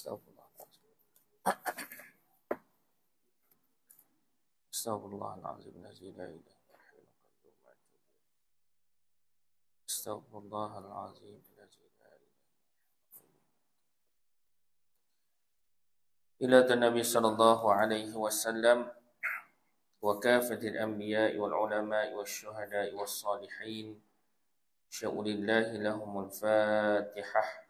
استغفر الله استغفر الله العظيم الذي لا اله الا هو استغفر الله العظيم الذي لا اله إلى النبي صلى الله عليه وسلم وكافة الأنبياء والعلماء والشهداء والصالحين شاء الله لهم الفاتحة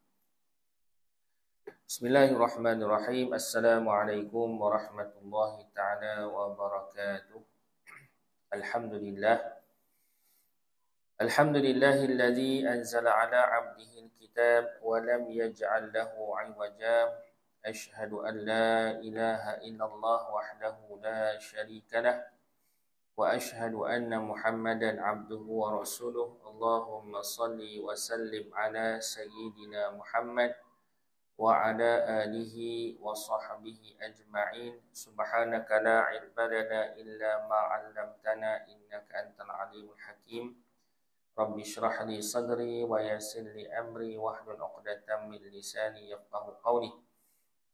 Bismillahirrahmanirrahim. Assalamualaikum warahmatullahi taala wabarakatuh. Alhamdulillah. Alhamdulillahi alladhi anzala ala abdihi alkitab wa lam yaj'al lahu 'iwaja. Ashhadu an la ilaha illallah wahdahu la sharika lah wa ashhadu anna Muhammadan abduhu wa rasuluh. Allahumma salli wa sallim ala sayyidina Muhammad وعلى آله وصحبه أجمعين سبحانك لا علم لنا إلا ما علمتنا إنك أنت العليم الحكيم رب اشرح لي صدري ويسر لي أمري واحلل عقدة من لساني يفقه قولي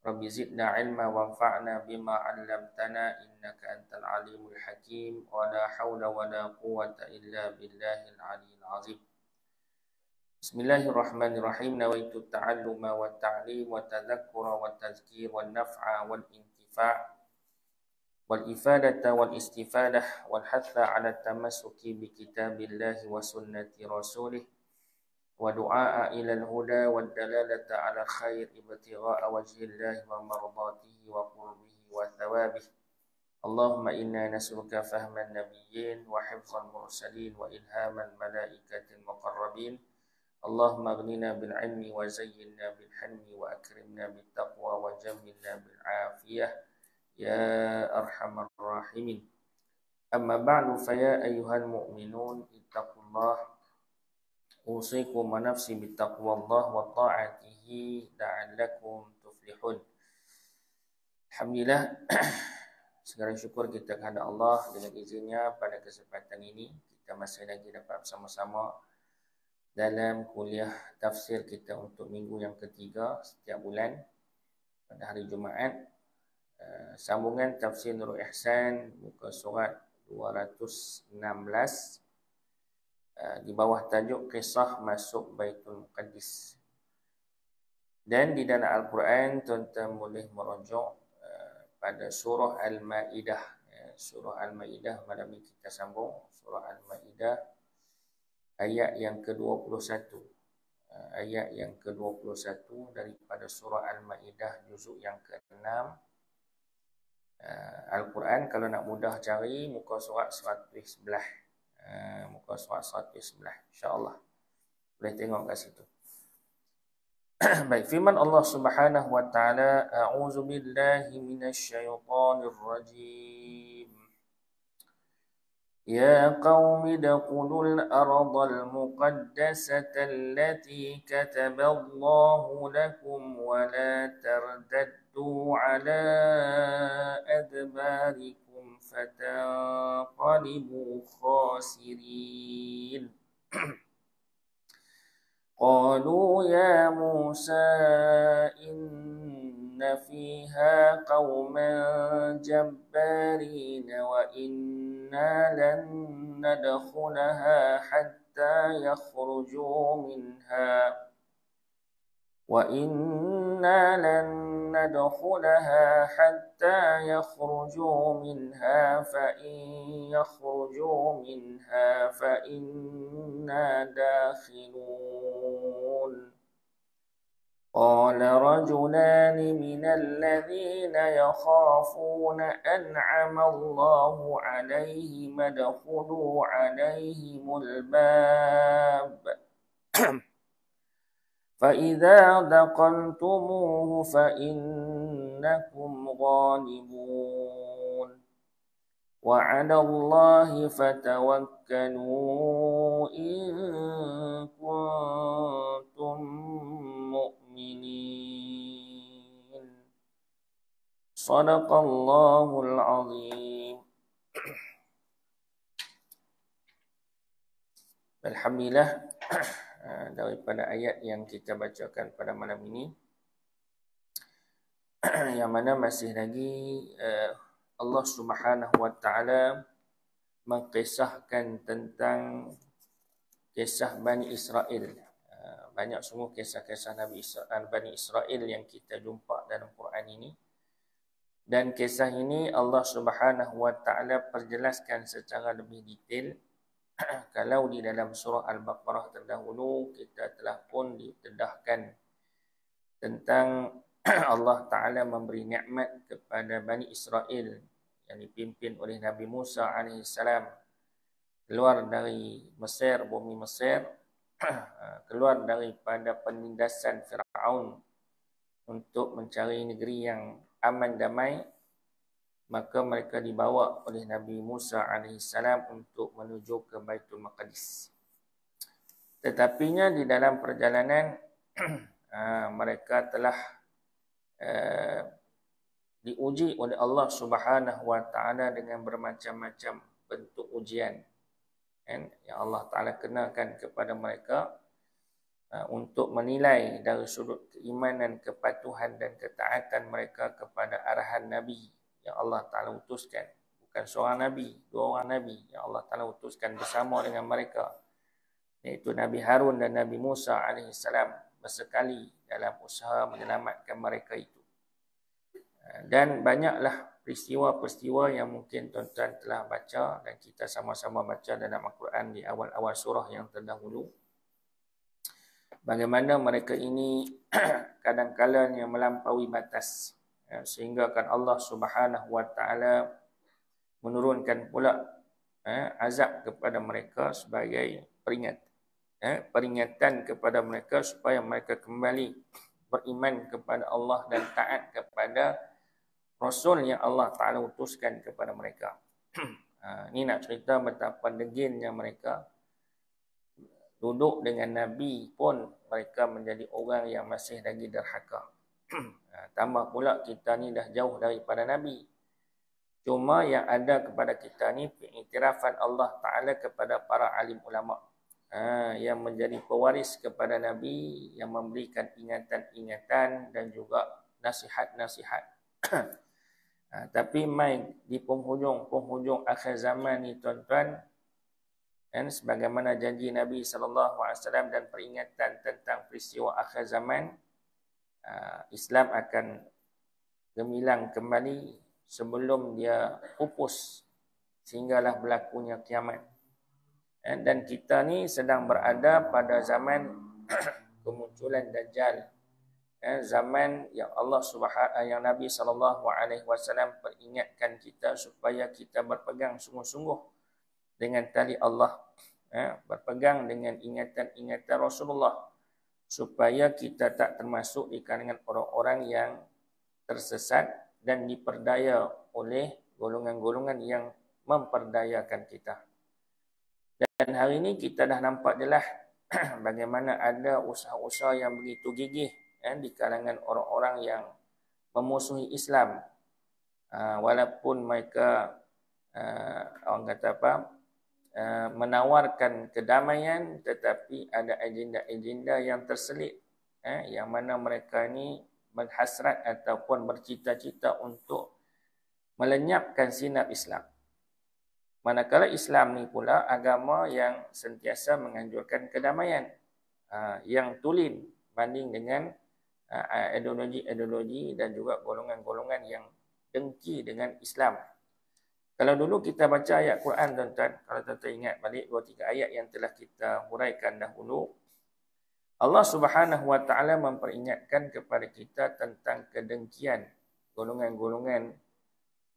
رب زدنا علما وانفعنا بما علمتنا إنك أنت العليم الحكيم ولا حول ولا قوة إلا بالله العلي العظيم بسم الله الرحمن الرحيم نويت التعلم والتعليم والتذكر والتذكير والنفع والانتفاع والإفادة والاستفادة والحث على التمسك بكتاب الله وسنة رسوله ودعاء إلى الهدى والدلالة على الخير ابتغاء وجه الله ومرضاته وقربه وثوابه اللهم إنا نسألك فهم النبيين وحفظ المرسلين وإلهام الملائكة المقربين اللهم اغننا بالعلم وزينا بالحلم واكرمنا بالتقوى وجملنا بالعافيه يا ارحم الراحمين اما بعد فيا ايها المؤمنون اتقوا الله اوصيكم ونفسي بتقوى الله وطاعته لعلكم تفلحون الحمد لله Sekarang syukur kita kepada Allah dengan izinnya pada kesempatan ini kita masih lagi dapat bersama-sama dalam kuliah tafsir kita untuk minggu yang ketiga setiap bulan pada hari Jumaat eh, sambungan tafsir Nur Ihsan muka surat 216 eh, di bawah tajuk kisah masuk Baitul Muqaddis dan di dalam Al-Quran tuan-tuan boleh merujuk eh, pada surah Al-Maidah surah Al-Maidah malam ini kita sambung surah Al-Maidah ayat yang ke-21 ah, ayat yang ke-21 daripada surah al-maidah juzuk yang ke-6 ah, al-Quran kalau nak mudah cari muka surat 111 ah, muka surat 111 insya-Allah boleh tengok kat situ baik firman Allah Subhanahu wa taala a'udzu billahi minasy syaithanir rajim يا قوم ادخلوا الأرض المقدسة التي كتب الله لكم ولا ترتدوا على أدباركم فتنقلبوا خاسرين قالوا يا موسى إن إن فيها قوما جبارين وإنا لن ندخلها حتى يخرجوا منها وإنا لن ندخلها حتى يخرجوا منها فإن يخرجوا منها فإنا داخلون قال رجلان من الذين يخافون أنعم الله عليهم ادخلوا عليهم الباب فإذا دقلتموه فإنكم غالبون وعلى الله فتوكلوا إن كنتم صدق الله العظيم الحمد لله daripada ayat yang kita bacakan pada malam ini yang mana masih lagi eh, Allah Subhanahu wa taala mengkisahkan tentang kisah Bani Israel. Eh, banyak semua kisah-kisah Nabi Israel, Bani Israel yang kita jumpa dalam Quran ini dan kisah ini Allah Subhanahu wa taala perjelaskan secara lebih detail kalau di dalam surah al-baqarah terdahulu kita telah pun ditedahkan tentang Allah taala memberi nikmat kepada Bani Israel yang dipimpin oleh Nabi Musa alaihi salam keluar dari Mesir bumi Mesir keluar daripada penindasan Firaun untuk mencari negeri yang aman damai maka mereka dibawa oleh Nabi Musa AS untuk menuju ke Baitul Maqdis. Tetapinya di dalam perjalanan ah, mereka telah eh, diuji oleh Allah Subhanahu Wa Taala dengan bermacam-macam bentuk ujian yang Allah Taala kenakan kepada mereka Uh, untuk menilai dari sudut keimanan, kepatuhan dan ketaatan mereka kepada arahan Nabi yang Allah Ta'ala utuskan. Bukan seorang Nabi, dua orang Nabi yang Allah Ta'ala utuskan bersama dengan mereka. Iaitu Nabi Harun dan Nabi Musa AS bersekali dalam usaha menyelamatkan mereka itu. Uh, dan banyaklah peristiwa-peristiwa yang mungkin tuan-tuan telah baca dan kita sama-sama baca dalam Al-Quran di awal-awal surah yang terdahulu bagaimana mereka ini kadang-kadang yang melampaui batas ya, sehingga kan Allah Subhanahu Wa Taala menurunkan pula ya, azab kepada mereka sebagai peringat ya, peringatan kepada mereka supaya mereka kembali beriman kepada Allah dan taat kepada Rasul yang Allah Ta'ala utuskan kepada mereka. Ha, ini nak cerita betapa degilnya mereka duduk dengan Nabi pun mereka menjadi orang yang masih lagi derhaka. Ha, tambah pula kita ni dah jauh daripada Nabi. Cuma yang ada kepada kita ni pengiktirafan Allah Ta'ala kepada para alim ulama. Ha, yang menjadi pewaris kepada Nabi, yang memberikan ingatan-ingatan dan juga nasihat-nasihat. ha, tapi main di penghujung-penghujung akhir zaman ni tuan-tuan, dan sebagaimana janji Nabi SAW dan peringatan tentang peristiwa akhir zaman, ah, Islam akan gemilang kembali sebelum dia pupus sehinggalah berlakunya kiamat. Eh, dan kita ni sedang berada pada zaman kemunculan Dajjal. Eh, zaman yang Allah Subhanahu eh, yang Nabi SAW peringatkan kita supaya kita berpegang sungguh-sungguh dengan tali Allah ha, berpegang dengan ingatan-ingatan Rasulullah supaya kita tak termasuk di kalangan orang-orang yang tersesat dan diperdaya oleh golongan-golongan yang memperdayakan kita. Dan hari ini kita dah nampak jelas bagaimana ada usaha-usaha yang begitu gigih eh, di kalangan orang-orang yang memusuhi Islam. Uh, walaupun mereka uh, orang kata apa Eh, menawarkan kedamaian tetapi ada agenda-agenda yang terselit eh, yang mana mereka ni berhasrat ataupun bercita-cita untuk melenyapkan sinar Islam. Manakala Islam ni pula agama yang sentiasa menganjurkan kedamaian uh, yang tulen banding dengan uh, ideologi-ideologi dan juga golongan-golongan yang dengki dengan Islam. Kalau dulu kita baca ayat Quran tuan-tuan, kalau tuan-tuan ingat balik dua tiga ayat yang telah kita huraikan dahulu, Allah Subhanahu Wa Taala memperingatkan kepada kita tentang kedengkian golongan-golongan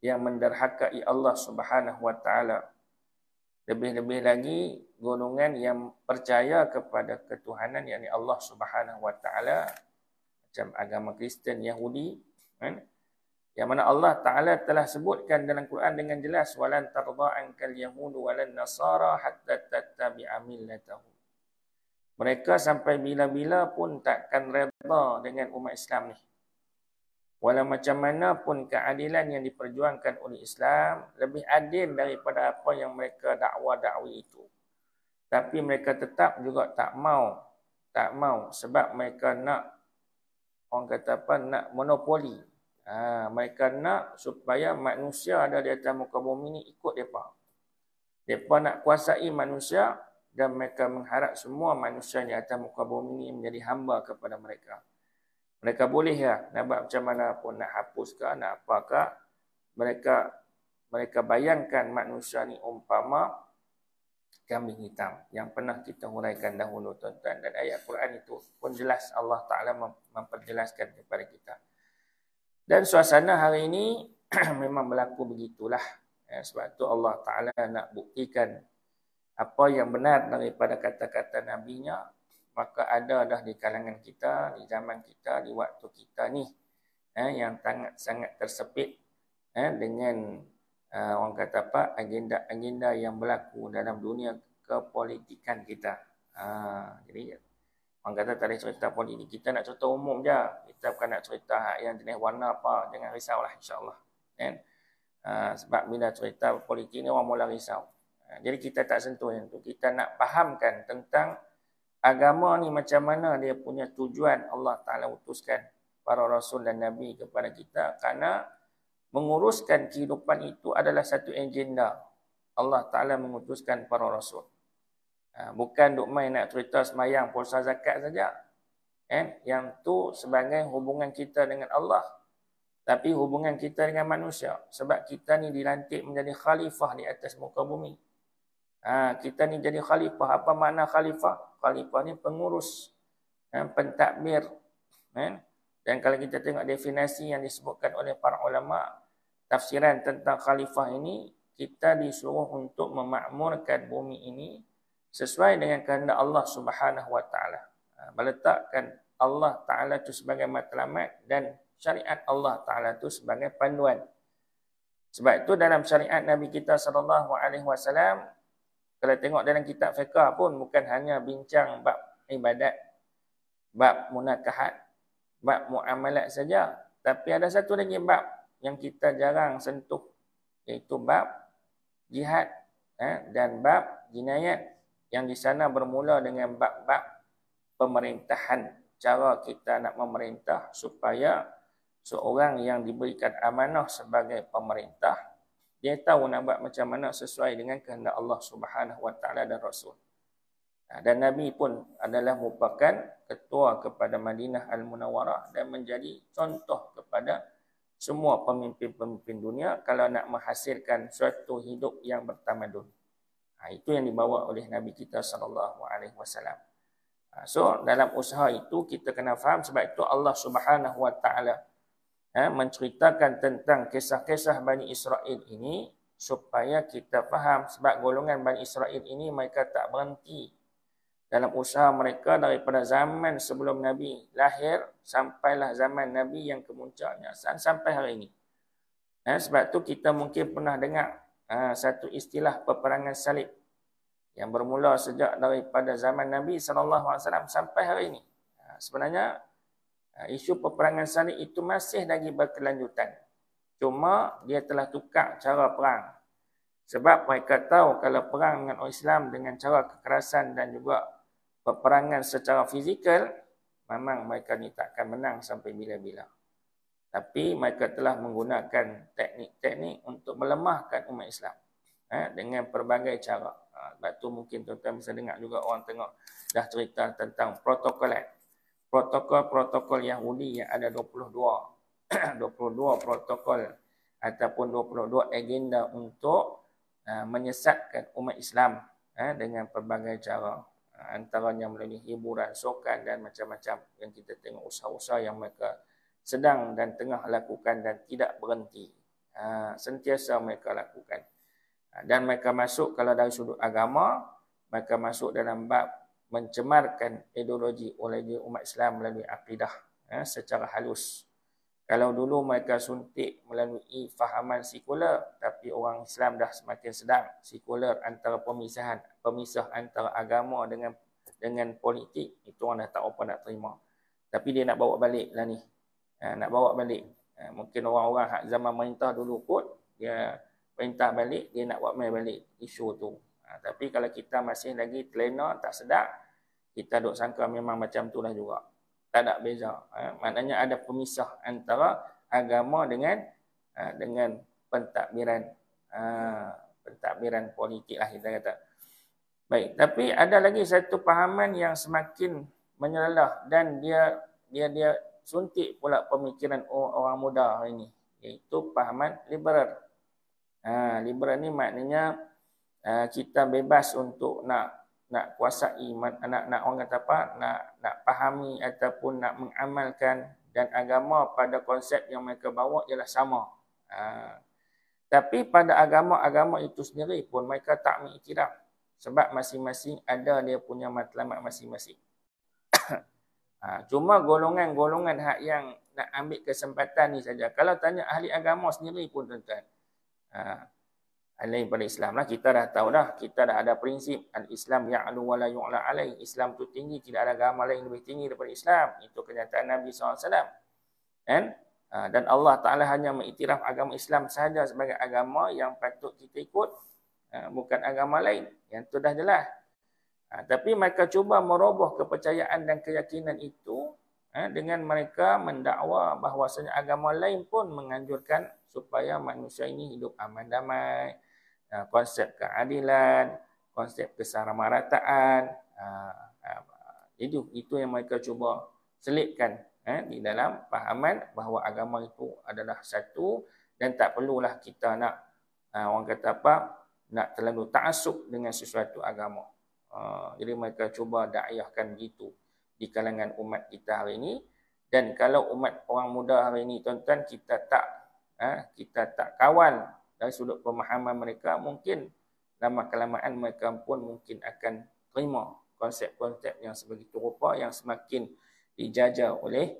yang menderhakai Allah Subhanahu Wa Taala. Lebih-lebih lagi golongan yang percaya kepada ketuhanan yakni Allah Subhanahu Wa Taala macam agama Kristen, Yahudi, kan? yang mana Allah Taala telah sebutkan dalam Quran dengan jelas walan tarda ankal yahud walan nasara hatta tattabi'a millatahum mereka sampai bila-bila pun takkan redha dengan umat Islam ni Walau macam mana pun keadilan yang diperjuangkan oleh Islam lebih adil daripada apa yang mereka dakwa-dakwi itu. Tapi mereka tetap juga tak mau, tak mau sebab mereka nak orang kata apa nak monopoli, Ha, mereka nak supaya manusia ada di atas muka bumi ini ikut mereka. Mereka nak kuasai manusia dan mereka mengharap semua manusia di atas muka bumi ini menjadi hamba kepada mereka. Mereka boleh ya, nak buat macam mana pun, nak hapuskan. nak apakah. Mereka mereka bayangkan manusia ni umpama kambing hitam yang pernah kita huraikan dahulu tuan-tuan. Dan ayat Quran itu pun jelas Allah Ta'ala memperjelaskan kepada kita. Dan suasana hari ini memang berlaku begitulah. Ya, sebab tu Allah Ta'ala nak buktikan apa yang benar daripada kata-kata Nabi-Nya, maka ada dah di kalangan kita, di zaman kita, di waktu kita ni eh, yang sangat sangat tersepit eh, dengan uh, orang kata apa agenda-agenda yang berlaku dalam dunia kepolitikan kita. Ha, jadi Orang kata tak ada cerita politik. Kita nak cerita umum je. Kita bukan nak cerita yang jenis warna apa. Jangan risau lah insyaAllah. Kan? Uh, sebab bila cerita politik ni orang mula risau. Uh, jadi kita tak sentuh yang tu. Kita nak fahamkan tentang agama ni macam mana dia punya tujuan Allah Ta'ala utuskan para Rasul dan Nabi kepada kita. Kerana menguruskan kehidupan itu adalah satu agenda Allah Ta'ala mengutuskan para Rasul. Ha, bukan duk main nak cerita semayang puasa zakat saja. Kan? Yang tu sebagai hubungan kita dengan Allah. Tapi hubungan kita dengan manusia. Sebab kita ni dilantik menjadi khalifah di atas muka bumi. Ha, kita ni jadi khalifah. Apa makna khalifah? Khalifah ni pengurus. Kan? Pentadbir. Kan? Dan kalau kita tengok definisi yang disebutkan oleh para ulama, tafsiran tentang khalifah ini, kita disuruh untuk memakmurkan bumi ini sesuai dengan kehendak Allah Subhanahu wa taala. Ha, meletakkan Allah taala itu sebagai matlamat dan syariat Allah taala itu sebagai panduan. Sebab itu dalam syariat Nabi kita sallallahu alaihi wasallam kalau tengok dalam kitab fiqh pun bukan hanya bincang bab ibadat, bab munakahat, bab muamalat saja, tapi ada satu lagi bab yang kita jarang sentuh iaitu bab jihad eh, dan bab jinayat yang di sana bermula dengan bab-bab pemerintahan cara kita nak memerintah supaya seorang yang diberikan amanah sebagai pemerintah dia tahu nak buat macam mana sesuai dengan kehendak Allah Subhanahu Wa Taala dan Rasul. Ha, dan Nabi pun adalah merupakan ketua kepada Madinah Al Munawwarah dan menjadi contoh kepada semua pemimpin-pemimpin dunia kalau nak menghasilkan suatu hidup yang bertamadun. Ha, itu yang dibawa oleh Nabi kita sallallahu alaihi wasallam. Ha, so dalam usaha itu kita kena faham sebab itu Allah Subhanahu wa taala ha, menceritakan tentang kisah-kisah Bani Israel ini supaya kita faham sebab golongan Bani Israel ini mereka tak berhenti dalam usaha mereka daripada zaman sebelum Nabi lahir sampailah zaman Nabi yang kemuncaknya sampai hari ini. Ha, sebab tu kita mungkin pernah dengar Ha, satu istilah peperangan salib yang bermula sejak daripada zaman Nabi SAW sampai hari ini. Ha, sebenarnya, ha, isu peperangan salib itu masih lagi berkelanjutan. Cuma dia telah tukar cara perang. Sebab mereka tahu kalau perang dengan orang Islam dengan cara kekerasan dan juga peperangan secara fizikal, memang mereka ni takkan menang sampai bila-bila. Tapi mereka telah menggunakan teknik-teknik untuk melemahkan umat Islam eh, dengan pelbagai cara. Ha, sebab tu mungkin tuan-tuan bisa dengar juga orang tengok dah cerita tentang protokol eh. protokol yang Yahudi yang ada 22. 22 protokol ataupun 22 agenda untuk ha, menyesatkan umat Islam eh, dengan pelbagai cara. Ha, antaranya melalui hiburan, sokan dan macam-macam yang kita tengok usaha-usaha yang mereka sedang dan tengah lakukan dan tidak berhenti. Ha, sentiasa mereka lakukan. Ha, dan mereka masuk kalau dari sudut agama, mereka masuk dalam bab mencemarkan ideologi oleh umat Islam melalui akidah ha, secara halus. Kalau dulu mereka suntik melalui fahaman sekular, tapi orang Islam dah semakin sedang sekular antara pemisahan, pemisah antara agama dengan dengan politik, itu orang dah tak apa nak terima. Tapi dia nak bawa balik lah ni, Ah, nak bawa balik. Ah, mungkin orang-orang zaman pemerintah dulu kot, dia perintah balik, dia nak buat main balik isu tu. Ah, tapi kalau kita masih lagi telena, tak sedap, kita duk sangka memang macam tu lah juga. Tak ada beza. maknanya ada pemisah antara agama dengan dengan pentadbiran pentadbiran politik lah kita kata. Baik, tapi ada lagi satu pahaman yang semakin menyalah dan dia dia dia suntik pula pemikiran orang muda hari ini iaitu pahaman liberal. Ha, liberal ni maknanya uh, kita bebas untuk nak nak kuasai nak nak orang kata apa nak nak fahami ataupun nak mengamalkan dan agama pada konsep yang mereka bawa ialah sama. Ha, tapi pada agama-agama itu sendiri pun mereka tak mengiktiraf sebab masing-masing ada dia punya matlamat masing-masing. Ha, cuma golongan-golongan hak yang nak ambil kesempatan ni saja. Kalau tanya ahli agama sendiri pun tuan-tuan. Ha, alaih pada Islam lah. Kita dah tahu dah. Kita dah ada prinsip. Al-Islam ya'lu wa la yu'la alaih. Islam tu tinggi. Tidak ada agama lain lebih tinggi daripada Islam. Itu kenyataan Nabi SAW. And, kan? ha, dan Allah Ta'ala hanya mengiktiraf agama Islam sahaja sebagai agama yang patut kita ikut. Ha, bukan agama lain. Yang tu dah jelas. Ha, tapi mereka cuba meroboh kepercayaan dan keyakinan itu ha, dengan mereka mendakwa bahawasanya agama lain pun menganjurkan supaya manusia ini hidup aman damai, ha, konsep keadilan, konsep kesamarataan. Ha, ha, itu itu yang mereka cuba selitkan ha, di dalam pahaman bahawa agama itu adalah satu dan tak perlulah kita nak ha, orang kata apa nak terlalu tak asuk dengan sesuatu agama. Ah, jadi mereka cuba da'iyahkan begitu di kalangan umat kita hari ini. Dan kalau umat orang muda hari ini, tuan-tuan, kita tak ha, kita tak kawan dari sudut pemahaman mereka, mungkin lama kelamaan mereka pun mungkin akan terima konsep-konsep yang sebegitu rupa yang semakin dijaja oleh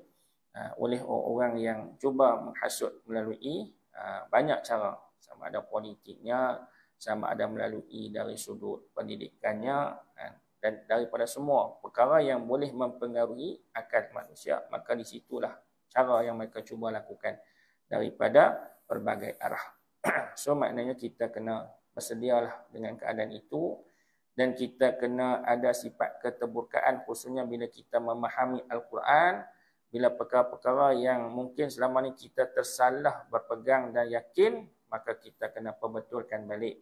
ha, oleh orang yang cuba menghasut melalui ha, banyak cara sama ada politiknya sama ada melalui dari sudut pendidikannya kan. dan daripada semua perkara yang boleh mempengaruhi akal manusia maka di situlah cara yang mereka cuba lakukan daripada berbagai arah so maknanya kita kena bersedialah dengan keadaan itu dan kita kena ada sifat keterbukaan khususnya bila kita memahami al-Quran bila perkara-perkara yang mungkin selama ni kita tersalah berpegang dan yakin maka kita kena perbetulkan balik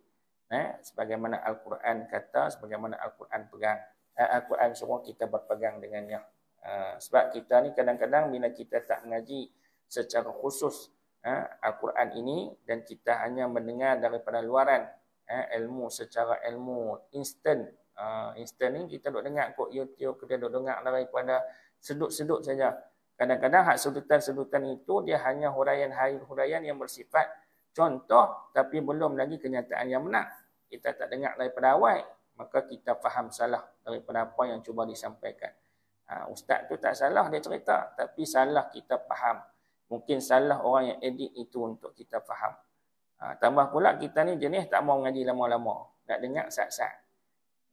eh, sebagaimana Al-Quran kata, sebagaimana Al-Quran pegang. Eh, Al-Quran semua kita berpegang dengannya. Uh, sebab kita ni kadang-kadang bila kita tak mengaji secara khusus eh, Al-Quran ini dan kita hanya mendengar daripada luaran eh, ilmu secara ilmu instant. Uh, instant ni kita duk dengar kot YouTube, kita duk dengar daripada sedut-sedut saja. Kadang-kadang hak sedutan-sedutan itu dia hanya huraian-huraian yang bersifat contoh tapi belum lagi kenyataan yang menang kita tak dengar daripada awal, maka kita faham salah daripada apa yang cuba disampaikan. Ha, ustaz tu tak salah dia cerita, tapi salah kita faham. Mungkin salah orang yang edit itu untuk kita faham. Ha, tambah pula kita ni jenis tak mau ngaji lama-lama. Tak dengar sat-sat.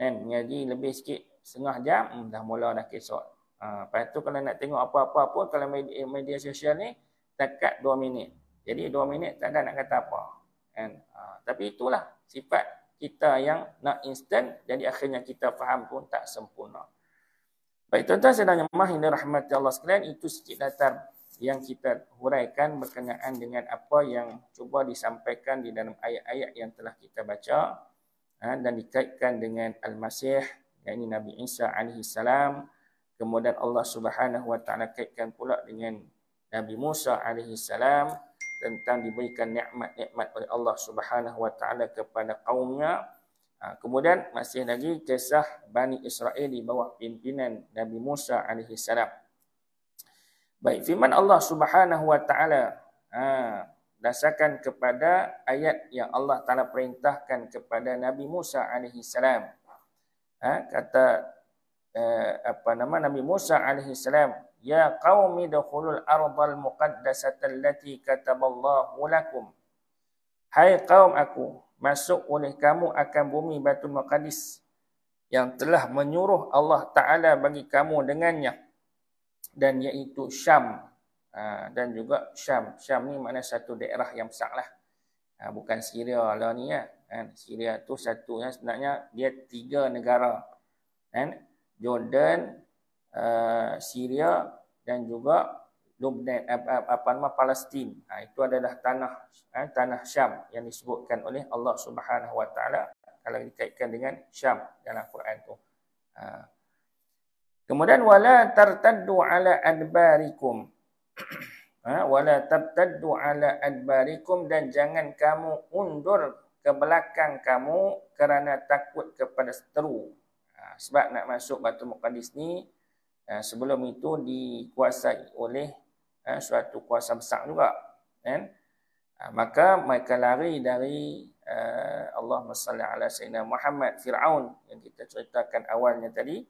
Kan, ngaji lebih sikit setengah jam, hmm, dah mula dah kesot. Ha, lepas tu kalau nak tengok apa-apa pun, kalau media, eh, media sosial ni, dekat 2 minit. Jadi 2 minit tak ada nak kata apa. Kan? Ha, tapi itulah sifat kita yang nak instant jadi akhirnya kita faham pun tak sempurna. Baik tuan-tuan saya nak nyemah ini rahmat Allah sekalian itu sikit latar yang kita huraikan berkenaan dengan apa yang cuba disampaikan di dalam ayat-ayat yang telah kita baca ha, dan dikaitkan dengan Al-Masih yakni Nabi Isa A.S kemudian Allah Subhanahu wa taala kaitkan pula dengan Nabi Musa A.S tentang diberikan nikmat-nikmat oleh Allah Subhanahu wa taala kepada kaumnya. Ha, kemudian masih lagi kisah Bani Israel di bawah pimpinan Nabi Musa alaihi salam. Baik, firman Allah Subhanahu wa taala ha, dasarkan kepada ayat yang Allah Taala perintahkan kepada Nabi Musa alaihi salam. Ha, kata eh, apa nama Nabi Musa alaihi salam Ya qawmi dakhulul ardal muqaddasata allati kataballahu lakum. Hai kaum aku, masuk oleh kamu akan bumi batu maqadis yang telah menyuruh Allah Ta'ala bagi kamu dengannya. Dan iaitu Syam. Ha, dan juga Syam. Syam ni mana satu daerah yang besar ha, Bukan Syria lah ni ya. Kan? Syria tu satu yang sebenarnya dia tiga negara. Kan? Jordan, Eh, Syria dan juga Lubnan eh, eh, apa nama Palestin. Ah, itu adalah tanah tanah Syam yang disebutkan oleh Allah Subhanahu Wa Taala kalau dikaitkan dengan Syam dalam Quran tu. Ah. Kemudian wala tartaddu ala adbarikum. Ha, wala tartaddu ala adbarikum dan jangan kamu undur ke belakang kamu kerana takut kepada seteru. Ha, sebab nak masuk Batu Muqaddis ni eh, sebelum itu dikuasai oleh eh, suatu kuasa besar juga kan eh, maka mereka lari dari eh, Allah Subhanahu ala sayyidina Muhammad Firaun yang kita ceritakan awalnya tadi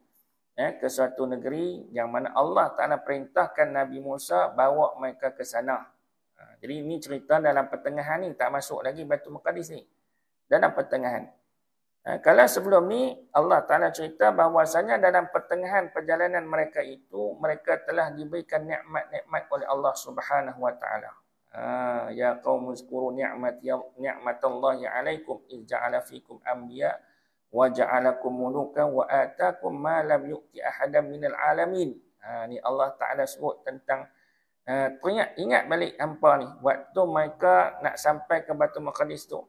eh, ke suatu negeri yang mana Allah Taala perintahkan Nabi Musa bawa mereka ke sana eh, jadi ini cerita dalam pertengahan ni tak masuk lagi Batu Mekadis ni. Dalam pertengahan. Ha, kalau sebelum ni Allah Taala cerita bahawasanya dalam pertengahan perjalanan mereka itu mereka telah diberikan nikmat-nikmat oleh Allah Subhanahu wa taala. Ha, ya kaum uzkuru ni'mat ya ni'matallahi Allah iz ja'ala fikum anbiya wa ja'alakum mulukan wa atakum ma lam yu'ti ahadan minal alamin. Ha, ni Allah Taala sebut tentang Uh, ha, ingat, ingat balik hampa ni. Waktu mereka nak sampai ke Batu Maqadis tu.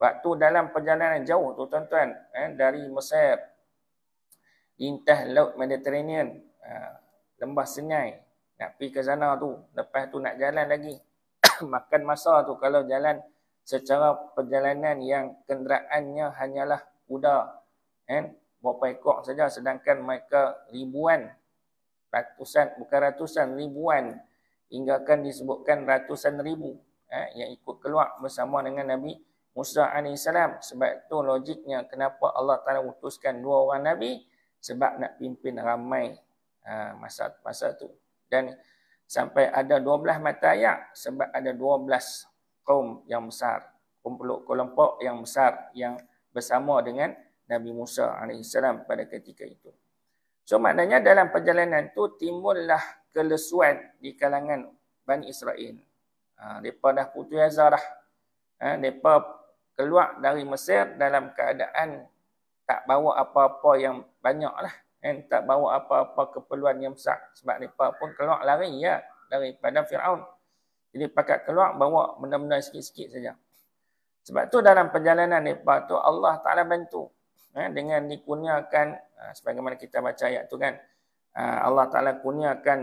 Waktu dalam perjalanan jauh tu tuan-tuan eh, dari Mesir lintas laut Mediterranean ah, lembah Sinai. nak pergi ke sana tu lepas tu nak jalan lagi makan masa tu kalau jalan secara perjalanan yang kenderaannya hanyalah kuda kan eh, berapa ekor saja sedangkan mereka ribuan ratusan bukan ratusan ribuan hingga kan disebutkan ratusan ribu eh, yang ikut keluar bersama dengan Nabi Musa AS. Sebab itu logiknya kenapa Allah Ta'ala utuskan dua orang Nabi. Sebab nak pimpin ramai ha, masa masa tu. Dan sampai ada dua belas mata ayat. Sebab ada dua belas kaum yang besar. Kumpulan kelompok yang besar. Yang bersama dengan Nabi Musa AS pada ketika itu. So maknanya dalam perjalanan tu timbullah kelesuan di kalangan Bani Israel. Ha, mereka dah putus azar dah. Ha, mereka keluar dari Mesir dalam keadaan tak bawa apa-apa yang banyak lah. Dan tak bawa apa-apa keperluan yang besar. Sebab mereka pun keluar lari ya daripada Fir'aun. Jadi pakat keluar bawa benda-benda sikit-sikit saja. Sebab tu dalam perjalanan mereka tu Allah Ta'ala bantu. Ha, dengan dikurniakan, ha, sebagaimana kita baca ayat tu kan. Ha, Allah Ta'ala kurniakan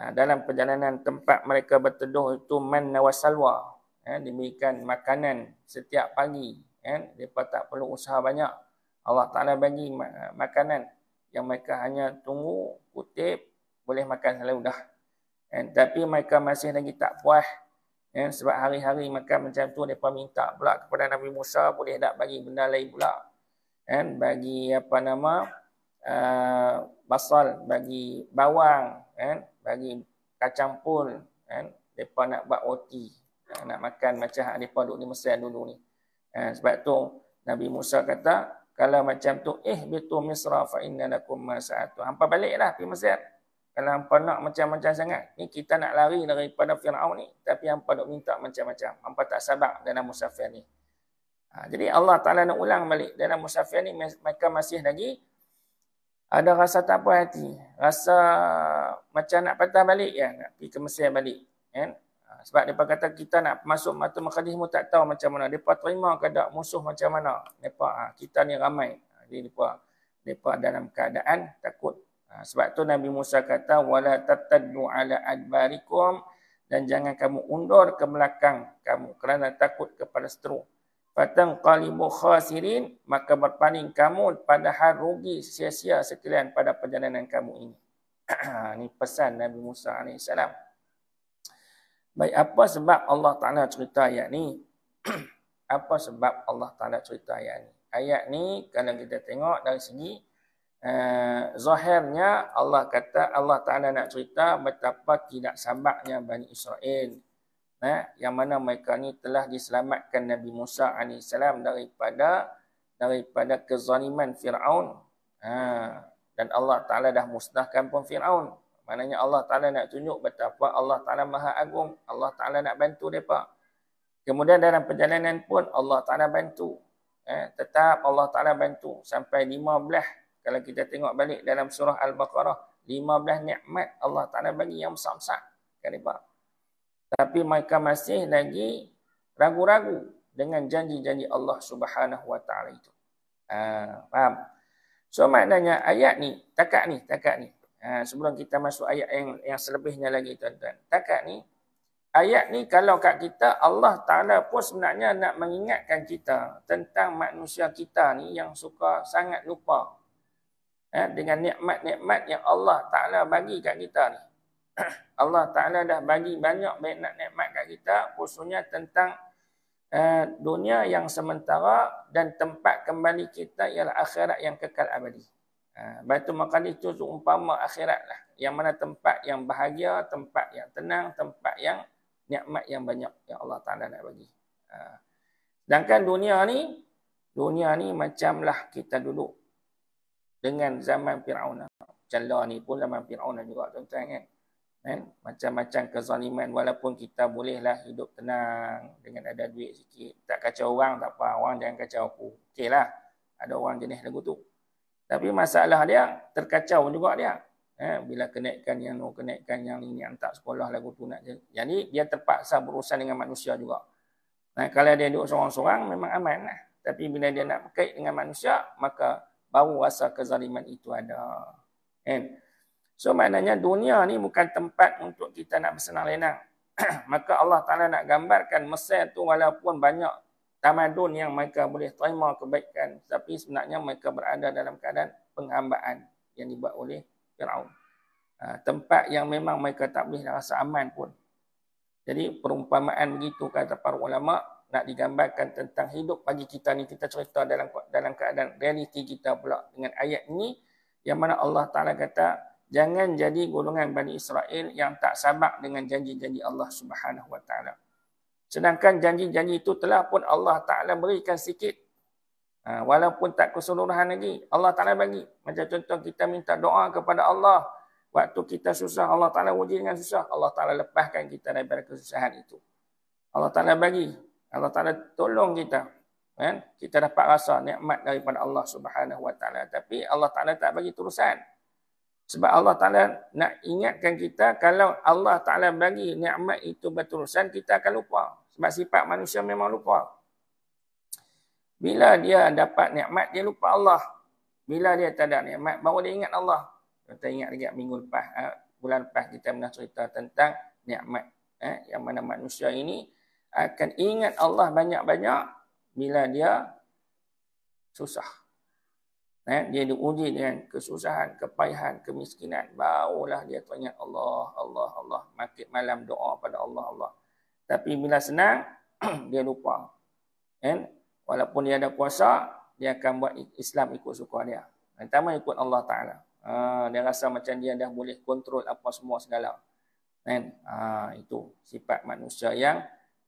ha, dalam perjalanan tempat mereka berteduh itu man nawasalwa ya, diberikan makanan setiap pagi. Ya, mereka tak perlu usaha banyak. Allah Ta'ala bagi makanan yang mereka hanya tunggu, kutip, boleh makan selalu dah. Ya, eh, tapi mereka masih lagi tak puas. Ya, sebab hari-hari mereka macam tu, mereka minta pula kepada Nabi Musa, boleh tak bagi benda lain pula. Ya, bagi apa nama, uh, basal, bagi bawang, ya, bagi kacang pun. ya, mereka nak buat roti. Ah, nak makan macam hak mereka duduk di Mesir dulu ni. Ha, sebab tu Nabi Musa kata, kalau macam tu, eh bitu misra fa inna lakum masa'atu. Hampa lah pergi Mesir. Kalau hampa nak macam-macam sangat, ni kita nak lari daripada Fir'aun ni. Tapi hampa nak minta macam-macam. Hampa tak sabar dalam musafir ni. Ha, jadi Allah Ta'ala nak ulang balik. Dalam musafir ni, mereka masih lagi ada rasa tak puas hati. Rasa macam nak patah balik, ya. Nak pergi ke Mesir balik. Ya? sebab mereka kata kita nak masuk mata makhadis pun tak tahu macam mana. Mereka terima ke tak musuh macam mana. Mereka, ha, kita ni ramai. Jadi ah, mereka, mereka dalam keadaan takut. Ha, sebab tu Nabi Musa kata, wala tatadu ala adbarikum dan jangan kamu undur ke belakang kamu kerana takut kepada seteru. Fatang qalibu khasirin, maka berpaling kamu padahal rugi sia-sia sekalian pada perjalanan kamu ini. ini pesan Nabi Musa AS. Baik, apa sebab Allah Ta'ala cerita ayat ni? apa sebab Allah Ta'ala cerita ayat ni? Ayat ni kalau kita tengok dari segi uh, zahirnya Allah kata Allah Ta'ala nak cerita betapa tidak sabaknya Bani Israel. Eh, yang mana mereka ni telah diselamatkan Nabi Musa AS daripada daripada kezaliman Fir'aun. Ha, dan Allah Ta'ala dah musnahkan pun Fir'aun. Maknanya Allah Ta'ala nak tunjuk betapa Allah Ta'ala maha agung. Allah Ta'ala nak bantu mereka. Kemudian dalam perjalanan pun Allah Ta'ala bantu. Eh, tetap Allah Ta'ala bantu. Sampai lima 15. Kalau kita tengok balik dalam surah Al-Baqarah. lima 15 nikmat Allah Ta'ala bagi yang besar-besar. Kan, Tapi mereka masih lagi ragu-ragu dengan janji-janji Allah Subhanahu Wa Ta'ala itu. Ha, faham? So maknanya ayat ni, takat ni, takat ni. Ha, sebelum kita masuk ayat yang yang selebihnya lagi tuan-tuan. Takat ni ayat ni kalau kat kita Allah Taala pun sebenarnya nak mengingatkan kita tentang manusia kita ni yang suka sangat lupa ha, dengan nikmat-nikmat yang Allah Taala bagi kat kita ni. Allah Taala dah bagi banyak banyak nikmat kat kita khususnya tentang uh, dunia yang sementara dan tempat kembali kita ialah akhirat yang kekal abadi. Ha, Baitul Maqadis itu umpama akhirat lah. Yang mana tempat yang bahagia, tempat yang tenang, tempat yang nikmat yang banyak yang Allah Ta'ala nak bagi. Ha. Sedangkan dunia ni, dunia ni macam lah kita duduk dengan zaman Fir'aun. Jalla ni pun zaman Fir'aun juga tuan-tuan kan. Kan? Macam-macam kezaliman walaupun kita bolehlah hidup tenang dengan ada duit sikit. Tak kacau orang tak apa, orang jangan kacau aku. lah ada orang jenis lagu tu. Tapi masalah dia terkacau juga dia. Eh, bila kenaikan yang no, kenaikan yang ini yang tak sekolah lagu tu nak jadi. Jadi dia terpaksa berurusan dengan manusia juga. Nah, kalau dia duduk seorang-seorang memang aman lah. Tapi bila dia nak berkait dengan manusia, maka baru rasa kezaliman itu ada. Kan? So maknanya dunia ni bukan tempat untuk kita nak bersenang lenang. maka Allah Ta'ala nak gambarkan Mesir tu walaupun banyak tamadun yang mereka boleh terima kebaikan tapi sebenarnya mereka berada dalam keadaan penghambaan yang dibuat oleh Firaun. Ha, tempat yang memang mereka tak boleh rasa aman pun. Jadi perumpamaan begitu kata para ulama nak digambarkan tentang hidup pagi kita ni kita cerita dalam dalam keadaan realiti kita pula dengan ayat ini yang mana Allah Taala kata jangan jadi golongan Bani Israel yang tak sabar dengan janji-janji Allah Subhanahu Wa Taala. Sedangkan janji-janji itu telah pun Allah Ta'ala berikan sikit. Ha, walaupun tak keseluruhan lagi, Allah Ta'ala bagi. Macam contoh kita minta doa kepada Allah. Waktu kita susah, Allah Ta'ala uji dengan susah. Allah Ta'ala lepaskan kita daripada kesusahan itu. Allah Ta'ala bagi. Allah Ta'ala tolong kita. Kan? Kita dapat rasa nikmat daripada Allah Subhanahu Wa Ta'ala. Tapi Allah Ta'ala tak bagi terusan. Sebab Allah Ta'ala nak ingatkan kita, kalau Allah Ta'ala bagi nikmat itu berterusan, kita akan lupa. Sebab sifat manusia memang lupa. Bila dia dapat nikmat, dia lupa Allah. Bila dia tak ada nikmat, baru dia ingat Allah. Kita ingat lagi minggu lepas, eh, bulan lepas kita pernah cerita tentang nikmat. Eh, yang mana manusia ini akan ingat Allah banyak-banyak bila dia susah. Eh, dia diuji dengan kesusahan, kepayahan, kemiskinan. Barulah dia tanya Allah, Allah, Allah. Makin malam doa pada Allah, Allah. Tapi bila senang, dia lupa. Eh, walaupun dia ada puasa, dia akan buat Islam ikut suka dia. pertama ikut Allah Ta'ala. Ha, dia rasa macam dia dah boleh kontrol apa semua segala. Eh, ha, itu sifat manusia yang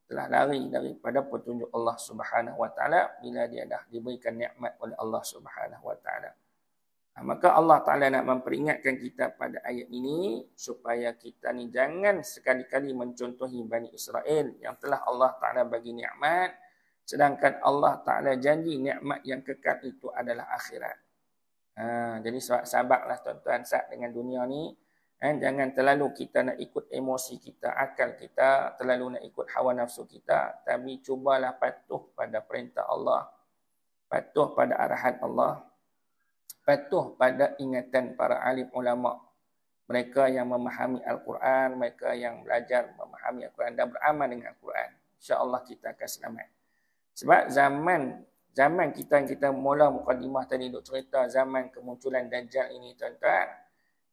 telah lari daripada petunjuk Allah Subhanahu wa taala bila dia dah diberikan nikmat oleh Allah Subhanahu wa taala. Ha, maka Allah Taala nak memperingatkan kita pada ayat ini supaya kita ni jangan sekali-kali mencontohi Bani Israel yang telah Allah Taala bagi nikmat sedangkan Allah Taala janji nikmat yang kekal itu adalah akhirat. Ha, jadi sabaklah tuan-tuan saat dengan dunia ni Eh, jangan terlalu kita nak ikut emosi kita, akal kita, terlalu nak ikut hawa nafsu kita. Tapi cubalah patuh pada perintah Allah. Patuh pada arahan Allah. Patuh pada ingatan para alim ulama. Mereka yang memahami Al-Quran, mereka yang belajar memahami Al-Quran dan beramal dengan Al-Quran. InsyaAllah kita akan selamat. Sebab zaman zaman kita yang kita mula mukadimah tadi untuk cerita zaman kemunculan Dajjal ini tuan-tuan,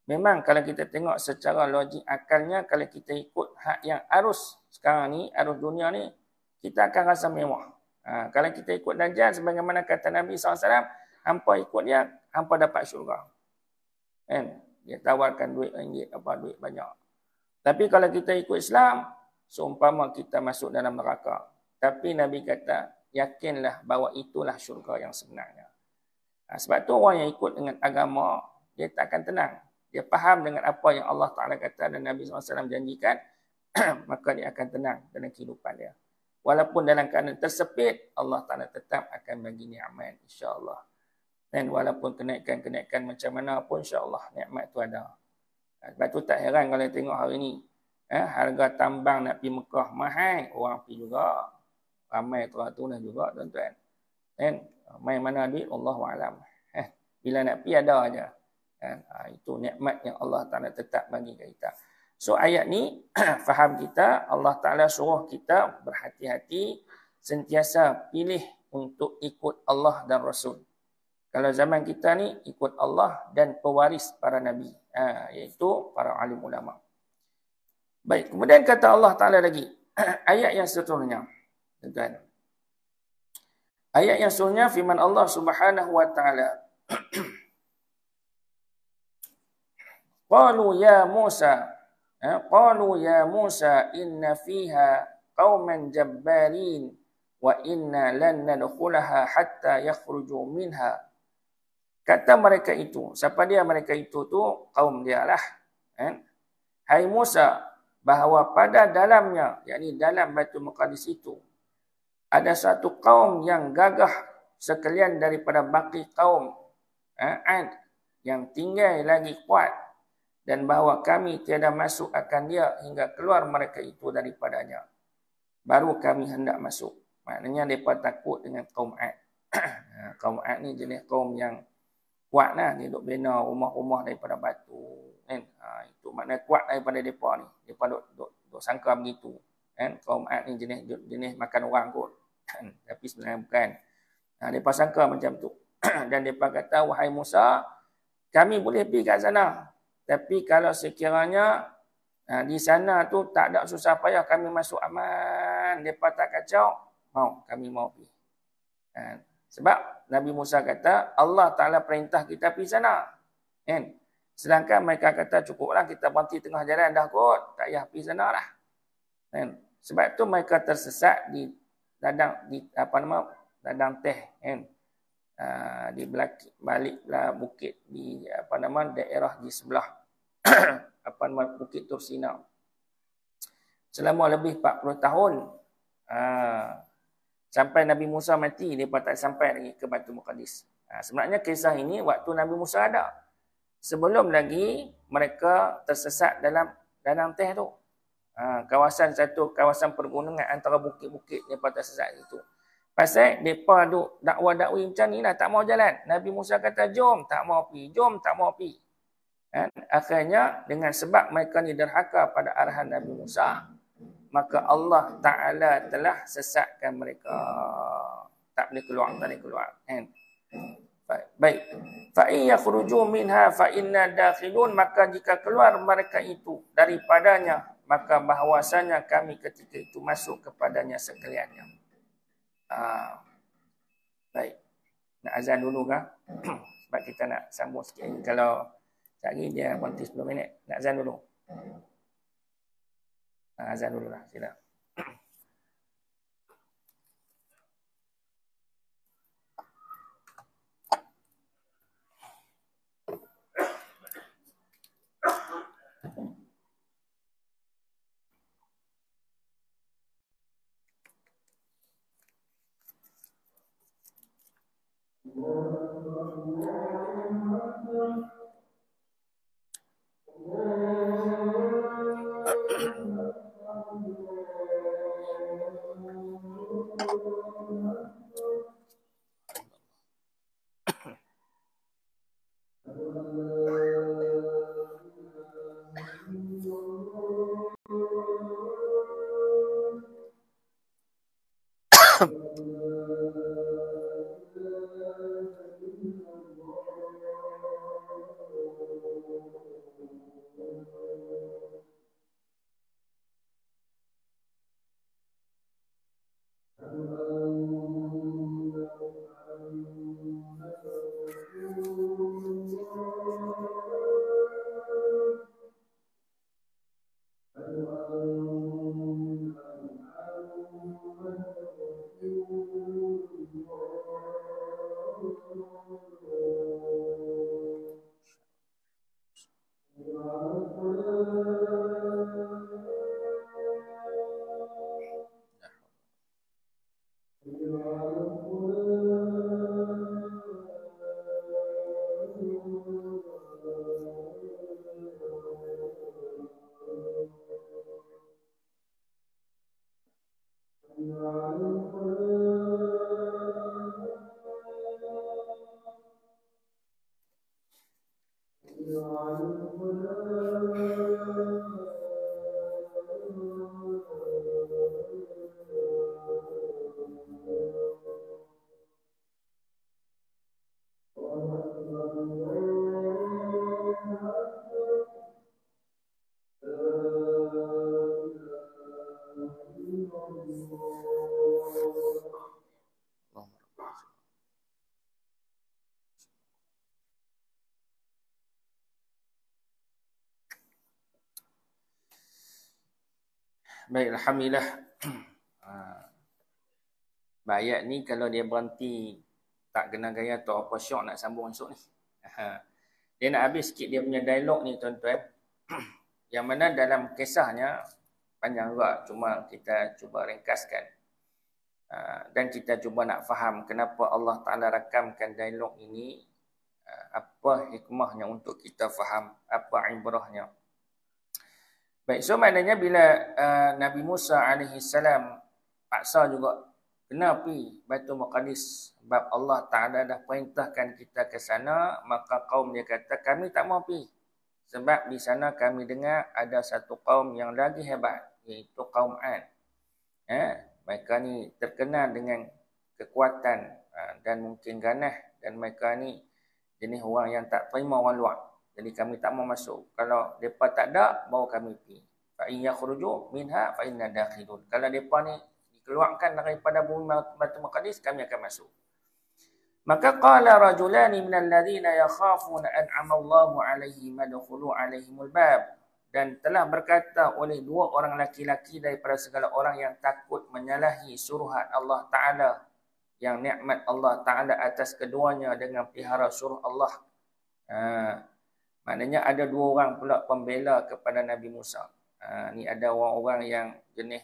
Memang kalau kita tengok secara logik akalnya, kalau kita ikut hak yang arus sekarang ni, arus dunia ni, kita akan rasa mewah. Ha, kalau kita ikut Dajjal, sebagaimana kata Nabi SAW, hampa ikut dia, hampa dapat syurga. Kan? Dia tawarkan duit ringgit, apa duit banyak. Tapi kalau kita ikut Islam, seumpama kita masuk dalam neraka. Tapi Nabi kata, yakinlah bahawa itulah syurga yang sebenarnya. Ha, sebab tu orang yang ikut dengan agama, dia tak akan tenang dia faham dengan apa yang Allah Ta'ala kata dan Nabi SAW janjikan, maka dia akan tenang dalam kehidupan dia. Walaupun dalam keadaan tersepit, Allah Ta'ala tetap akan bagi ni'man, insyaAllah. Dan walaupun kenaikan-kenaikan macam mana pun, insyaAllah nikmat tu ada. Ha, sebab tu tak heran kalau tengok hari ni. Eh, harga tambang nak pergi Mekah mahal, orang pergi juga. Ramai teratunan juga tuan-tuan. Dan ha, main mana duit, Allah Alam. bila nak pergi ada aja. Kan? Ha, itu nikmat yang Allah Ta'ala tetap bagi kita. So ayat ni faham kita Allah Ta'ala suruh kita berhati-hati sentiasa pilih untuk ikut Allah dan Rasul. Kalau zaman kita ni ikut Allah dan pewaris para Nabi ha, iaitu para alim ulama. Baik, kemudian kata Allah Ta'ala lagi ayat yang seterusnya. Tuan. Ayat yang seterusnya firman Allah Subhanahu Wa Ta'ala. Qalu ya Musa, eh, qalu ya Musa inna fiha qauman jabbarin wa inna lan nadkhulaha hatta yakhruju minha. Kata mereka itu, siapa dia mereka itu tu kaum dia lah. Eh. Hai Musa, bahawa pada dalamnya, yakni dalam Batu Maqadis itu, ada satu kaum yang gagah sekalian daripada baki kaum eh, yang tinggal lagi kuat dan bahwa kami tiada masuk akan dia hingga keluar mereka itu daripadanya. Baru kami hendak masuk. Maknanya mereka takut dengan kaum Ad. kaum Ad ni jenis kaum yang kuat lah. Dia duduk bina rumah-rumah daripada batu. Kan? Ha, itu makna kuat daripada mereka ni. Mereka duduk, duduk, duduk, sangka begitu. Kan? Kaum Ad ni jenis, jenis makan orang kot. Tapi sebenarnya bukan. Ha, mereka sangka macam tu. Dan mereka kata, wahai Musa, kami boleh pergi kat sana. Tapi kalau sekiranya ha, di sana tu tak ada susah payah kami masuk aman, depa tak kacau, mau kami mau pergi. Ha, sebab Nabi Musa kata Allah Taala perintah kita pergi sana. Kan? Sedangkan mereka kata cukuplah kita berhenti tengah jalan dah kot, tak payah pergi sana lah. Kan? Sebab tu mereka tersesat di ladang di apa nama ladang teh kan ha, di balik baliklah bukit di apa nama daerah di sebelah apa nama Bukit Tursina. Selama lebih 40 tahun uh, sampai Nabi Musa mati dia pun tak sampai lagi ke Batu Muqaddis. Uh, ha, sebenarnya kisah ini waktu Nabi Musa ada. Sebelum lagi mereka tersesat dalam danang teh tu. Uh, kawasan satu kawasan pergunungan antara bukit-bukit dia pun tersesat itu. Pasal mereka duk dakwa-dakwi macam ni lah. Tak mau jalan. Nabi Musa kata, jom. Tak mau pergi. Jom. Tak mau pergi. Dan akhirnya dengan sebab mereka ni derhaka pada arahan Nabi Musa, maka Allah Ta'ala telah sesatkan mereka. Tak boleh keluar, tak boleh keluar. Kan? Baik. Fa'in yakhruju minha fa inna dakhilun. Maka jika keluar mereka itu daripadanya, maka bahwasanya kami ketika itu masuk kepadanya sekaliannya. Uh, baik. Nak azan dulu kah? Baik kita nak sambung sikit. Kalau... 자기 이제 원티스 놈이네 나자누로 나자누로라 지나 Thank you. Baik, Alhamdulillah. Sebab ah. ni kalau dia berhenti tak kena gaya atau apa syok nak sambung masuk ni. Dia nak habis sikit dia punya dialog ni tuan-tuan. Yang mana dalam kisahnya panjang juga. Cuma kita cuba ringkaskan. Ah, dan kita cuba nak faham kenapa Allah Ta'ala rakamkan dialog ini. Ah, apa hikmahnya untuk kita faham. Apa ibrahnya. Baik, so maknanya bila uh, Nabi Musa alaihi salam paksa juga kena pergi Baitul Maqdis sebab Allah Taala dah perintahkan kita ke sana, maka kaum dia kata kami tak mau pergi. Sebab di sana kami dengar ada satu kaum yang lagi hebat iaitu kaum An. Ya, eh, mereka ni terkenal dengan kekuatan uh, dan mungkin ganas dan mereka ni jenis orang yang tak terima orang luar. Jadi kami tak mau masuk. Kalau mereka tak ada, bawa kami pergi. Fa'in yakhruju minha fa'inna dakhilun. Kalau mereka ni dikeluarkan daripada bumi Batu Maqadis, kami akan masuk. Maka qala rajulan min alladhina yakhafun an amallahu alaihi madkhulu alaihimul bab dan telah berkata oleh dua orang laki-laki daripada segala orang yang takut menyalahi suruhan Allah Taala yang nikmat Allah Taala atas keduanya dengan pihara suruh Allah ah, Maknanya ada dua orang pula pembela kepada Nabi Musa. Ha, ni ada orang-orang yang jenis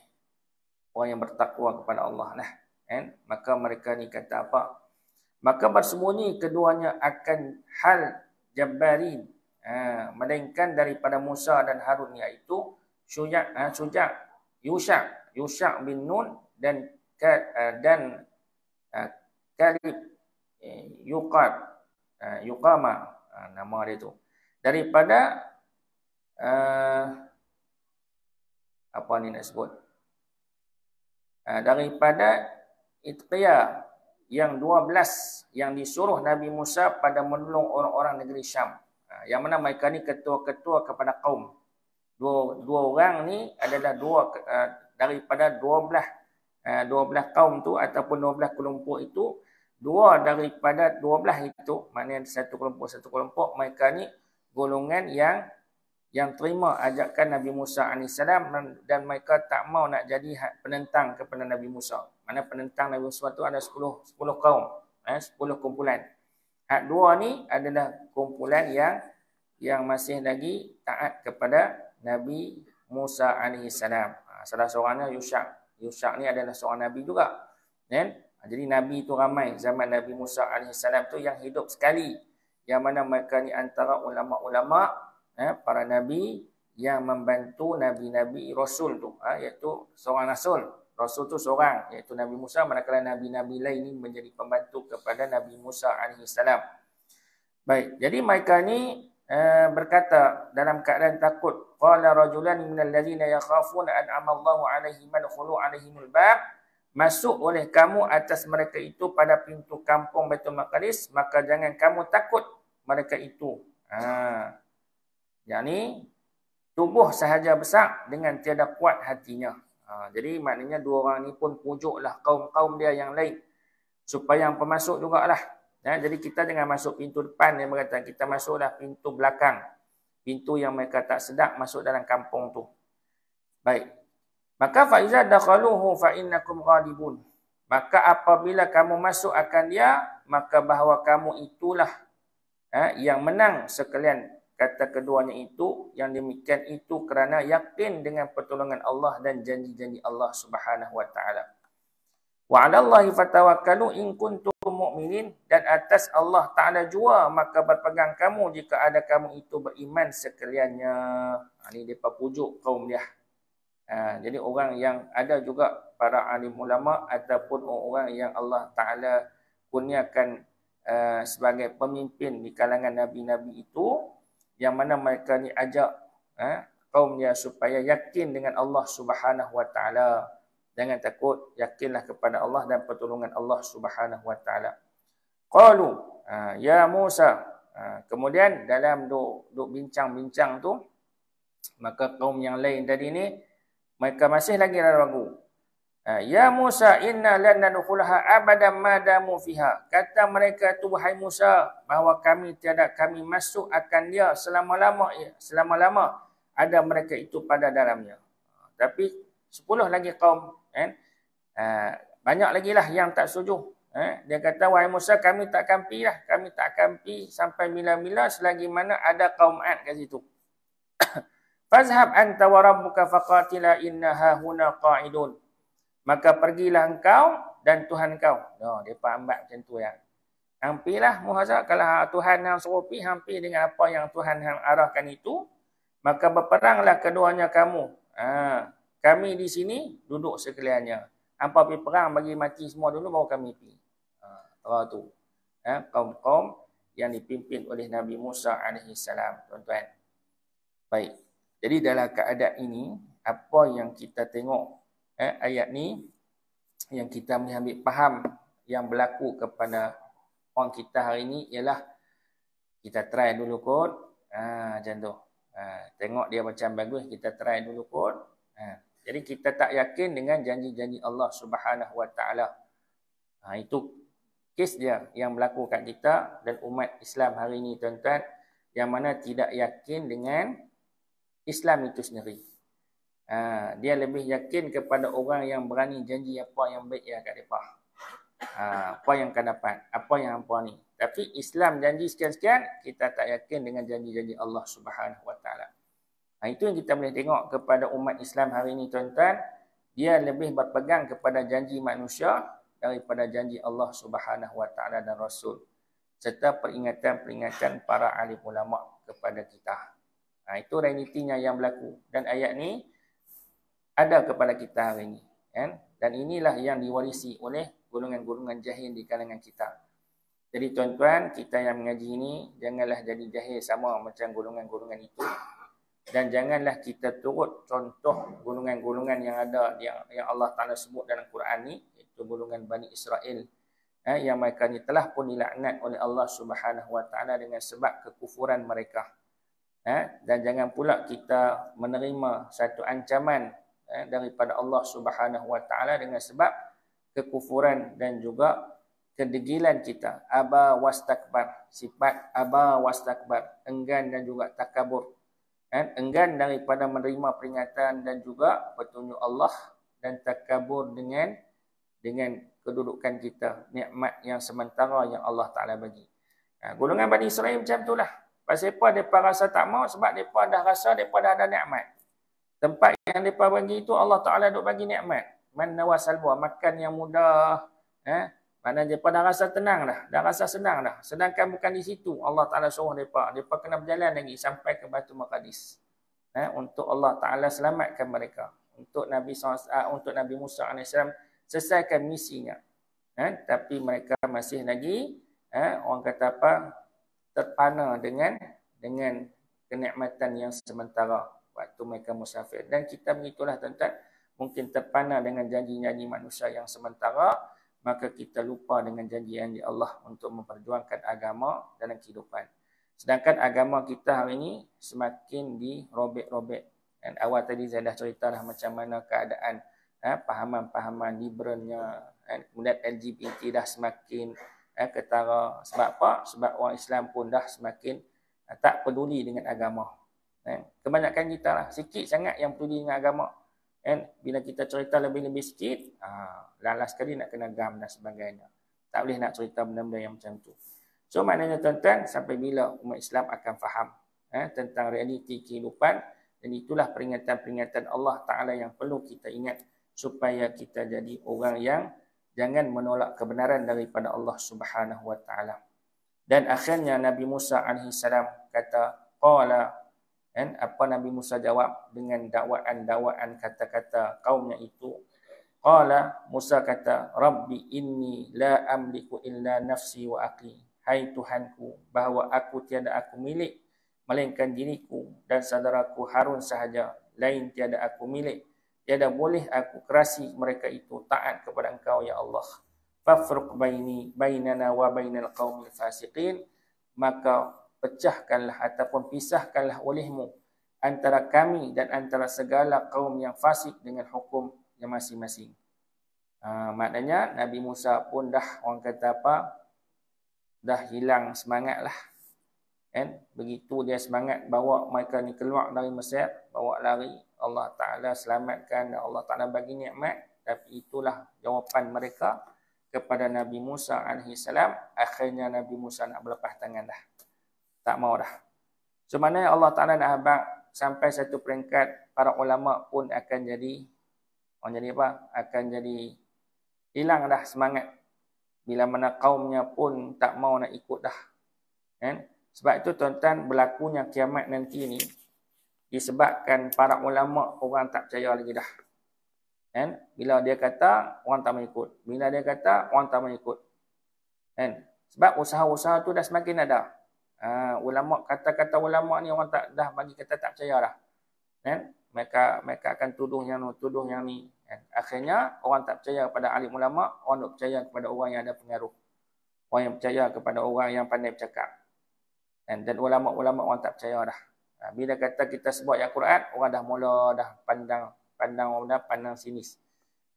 orang yang bertakwa kepada Allah lah. And, maka mereka ni kata apa? Maka bersembunyi keduanya akan hal jabarin. Ha, melainkan daripada Musa dan Harun iaitu Syuja' ha, Syuja' Yusak Yusha' bin Nun dan ha, dan ha, Kalib eh, Yuqab ha, Yukama nama dia tu daripada uh, apa ni nak sebut uh, daripada itqiya yang 12 yang disuruh Nabi Musa pada menolong orang-orang negeri Syam uh, yang mana mereka ni ketua-ketua kepada kaum dua, dua orang ni adalah dua uh, daripada 12 uh, 12 kaum tu ataupun 12 kelompok itu dua daripada dua 12 itu maknanya satu kelompok satu kelompok mereka ni golongan yang yang terima ajakan Nabi Musa AS dan mereka tak mau nak jadi ha, penentang kepada Nabi Musa. Mana penentang Nabi Musa itu ada 10, 10 kaum, ha, eh, 10 kumpulan. Hak dua ni adalah kumpulan yang yang masih lagi taat kepada Nabi Musa AS. Ha, salah seorangnya Yushak. Yushak ni adalah seorang Nabi juga. Eh? Jadi Nabi itu ramai. Zaman Nabi Musa AS itu yang hidup sekali yang mana mereka ni antara ulama-ulama eh, para nabi yang membantu nabi-nabi rasul tu ha, iaitu seorang rasul rasul tu seorang iaitu nabi Musa manakala nabi-nabi lain ni menjadi pembantu kepada nabi Musa alaihi salam baik jadi mereka ni eh, berkata dalam keadaan takut qala rajulan minal ladzina yakhafuna an amallahu alaihim man khulu alaihimul bab masuk oleh kamu atas mereka itu pada pintu kampung Betul Maqdis, maka jangan kamu takut mereka itu. Ha. Yang ini, tubuh sahaja besar dengan tiada kuat hatinya. Ha. Jadi maknanya dua orang ini pun pujuklah kaum-kaum dia yang lain. Supaya yang pemasuk jugalah. Ya, jadi kita jangan masuk pintu depan yang berkata kita masuklah pintu belakang. Pintu yang mereka tak sedap masuk dalam kampung tu. Baik, Maka faiza dakhaluhu fa innakum ghalibun. Maka apabila kamu masuk akan dia, maka bahawa kamu itulah eh, yang menang sekalian kata keduanya itu yang demikian itu kerana yakin dengan pertolongan Allah dan janji-janji Allah Subhanahu wa taala. Wa 'ala Allahi fatawakkalu mu'minin dan atas Allah Taala jua maka berpegang kamu jika ada kamu itu beriman sekaliannya. Ini ha, depa pujuk kaum dia. Ha, jadi orang yang ada juga para alim ulama ataupun orang yang Allah Taala kurniakan uh, sebagai pemimpin di kalangan nabi-nabi itu yang mana mereka ni ajak uh, ha, kaumnya supaya yakin dengan Allah Subhanahu Wa Taala. Jangan takut, yakinlah kepada Allah dan pertolongan Allah Subhanahu Wa Taala. Qalu ha, ya Musa. kemudian dalam duk, duk bincang-bincang tu maka kaum yang lain tadi ni mereka masih lagi ragu. Ha, ya Musa inna lana nukulha abada madamu fiha. Kata mereka tu wahai Musa bahawa kami tiada kami masuk akan dia selama-lama ya, selama-lama ada mereka itu pada dalamnya. Ha, tapi sepuluh lagi kaum kan? Ha, banyak lagi lah yang tak setuju. dia kata wahai Musa kami tak akan lah. Kami tak akan sampai mila-mila selagi mana ada kaum ad kat situ. Fazhab anta wa rabbuka faqatila inna hahuna qa'idun. Maka pergilah engkau dan Tuhan kau. No, oh, depa ambat macam tu ya. hampirlah muhazah kalau Tuhan yang suruh pi hampi dengan apa yang Tuhan yang arahkan itu, maka berperanglah keduanya kamu. Ha, kami di sini duduk sekaliannya. Apa pi perang bagi mati semua dulu baru kami pi. Ha, terlalu tu. Ha, kaum-kaum yang dipimpin oleh Nabi Musa alaihi salam, tuan-tuan. Baik. Jadi dalam keadaan ini, apa yang kita tengok eh, ayat ni yang kita boleh ambil faham yang berlaku kepada orang kita hari ini ialah kita try dulu kot. Ha, macam tu. Ha, tengok dia macam bagus, kita try dulu kot. Ha, jadi kita tak yakin dengan janji-janji Allah Subhanahu Wa Ha, itu kes dia yang berlaku kat kita dan umat Islam hari ini tuan-tuan yang mana tidak yakin dengan Islam itu sendiri. Ha, dia lebih yakin kepada orang yang berani janji apa yang baik ya akan depa. Ha, apa yang akan dapat, apa yang apa ni. Tapi Islam janji sekian-sekian, kita tak yakin dengan janji-janji Allah Subhanahu Wa Taala. Ha, itu yang kita boleh tengok kepada umat Islam hari ini tuan-tuan. Dia lebih berpegang kepada janji manusia daripada janji Allah Subhanahu Wa Taala dan Rasul serta peringatan-peringatan para alim ulama kepada kita. Ha, itu realitinya yang berlaku. Dan ayat ni ada kepada kita hari ini. Kan? Dan inilah yang diwarisi oleh golongan-golongan jahil di kalangan kita. Jadi tuan-tuan, kita yang mengaji ini, janganlah jadi jahil sama macam golongan-golongan itu. Dan janganlah kita turut contoh golongan-golongan yang ada yang, yang Allah Ta'ala sebut dalam Quran ni, iaitu golongan Bani Israel. Eh, yang mereka ni telah pun dilaknat oleh Allah Subhanahu Wa Ta'ala dengan sebab kekufuran mereka. Eh, dan jangan pula kita menerima satu ancaman eh, daripada Allah Subhanahu Wa Taala dengan sebab kekufuran dan juga kedegilan kita aba was takbar sifat aba was takbar enggan dan juga takabur kan enggan daripada menerima peringatan dan juga petunjuk Allah dan takabur dengan dengan kedudukan kita nikmat yang sementara yang Allah Taala bagi. Ha, golongan Bani Israel macam itulah. Pasal apa mereka rasa tak mau sebab mereka dah rasa mereka dah ada nikmat. Tempat yang mereka bagi itu Allah Ta'ala duk bagi nikmat. Mana wasal buah, makan yang mudah. Eh? Mana mereka dah rasa tenang dah, dah rasa senang dah. Sedangkan bukan di situ Allah Ta'ala suruh mereka. Mereka kena berjalan lagi sampai ke Batu Maqadis. Eh? Untuk Allah Ta'ala selamatkan mereka. Untuk Nabi, ah, untuk Nabi Musa AS selesaikan misinya. Eh? Tapi mereka masih lagi, eh? orang kata apa, terpana dengan dengan kenikmatan yang sementara waktu mereka musafir dan kita begitulah tuan-tuan mungkin terpana dengan janji-janji manusia yang sementara maka kita lupa dengan janji-janji Allah untuk memperjuangkan agama dalam kehidupan sedangkan agama kita hari ini semakin dirobek-robek dan awal tadi saya dah ceritalah macam mana keadaan ha, pahaman-pahaman liberalnya kan? kemudian LGBT dah semakin eh, ketara. Sebab apa? Sebab orang Islam pun dah semakin eh, tak peduli dengan agama. Eh, kebanyakan kita lah. Sikit sangat yang peduli dengan agama. Eh, bila kita cerita lebih-lebih sikit, ah, lalas sekali nak kena gam dan sebagainya. Tak boleh nak cerita benda-benda yang macam tu. So maknanya tuan-tuan, sampai bila umat Islam akan faham eh, tentang realiti kehidupan dan itulah peringatan-peringatan Allah Ta'ala yang perlu kita ingat supaya kita jadi orang yang jangan menolak kebenaran daripada Allah Subhanahu wa taala dan akhirnya Nabi Musa alaihi salam kata qala dan apa Nabi Musa jawab dengan dakwaan-dakwaan kata-kata kaumnya itu qala Musa kata rabbi inni la amliku illa nafsi wa akli hai tuhanku bahawa aku tiada aku milik melainkan diriku dan saudaraku Harun sahaja lain tiada aku milik Tiada boleh aku kerasi mereka itu taat kepada engkau ya Allah. Fafruq baini bainana wa bainal qaumil fasiqin. Maka pecahkanlah ataupun pisahkanlah olehmu antara kami dan antara segala kaum yang fasik dengan hukum yang masing-masing. Uh, maknanya Nabi Musa pun dah orang kata apa? Dah hilang semangatlah. Kan? Begitu dia semangat bawa mereka ni keluar dari Mesir, bawa lari, Allah Ta'ala selamatkan dan Allah Ta'ala bagi nikmat. Tapi itulah jawapan mereka kepada Nabi Musa AS. Akhirnya Nabi Musa nak berlepas tangan dah. Tak mau dah. So, mana Allah Ta'ala nak habang sampai satu peringkat para ulama pun akan jadi orang jadi apa? Akan jadi hilang dah semangat. Bila mana kaumnya pun tak mau nak ikut dah. Kan? Sebab itu tuan-tuan berlakunya kiamat nanti ni disebabkan para ulama orang tak percaya lagi dah. Kan? Bila dia kata orang tak mengikut. Bila dia kata orang tak mengikut. Kan? Sebab usaha-usaha tu dah semakin ada. Uh, ulama kata-kata ulama ni orang tak dah bagi kata tak percaya dah. Kan? Mereka mereka akan tuduh yang tuduh yang ni. Kan? Akhirnya orang tak percaya kepada ahli ulama, orang tak percaya kepada orang yang ada pengaruh. Orang yang percaya kepada orang yang pandai bercakap. Kan? Dan ulama-ulama orang tak percaya dah. Ha, bila kata kita sebut ayat Quran, orang dah mula dah pandang pandang orang dah pandang sinis.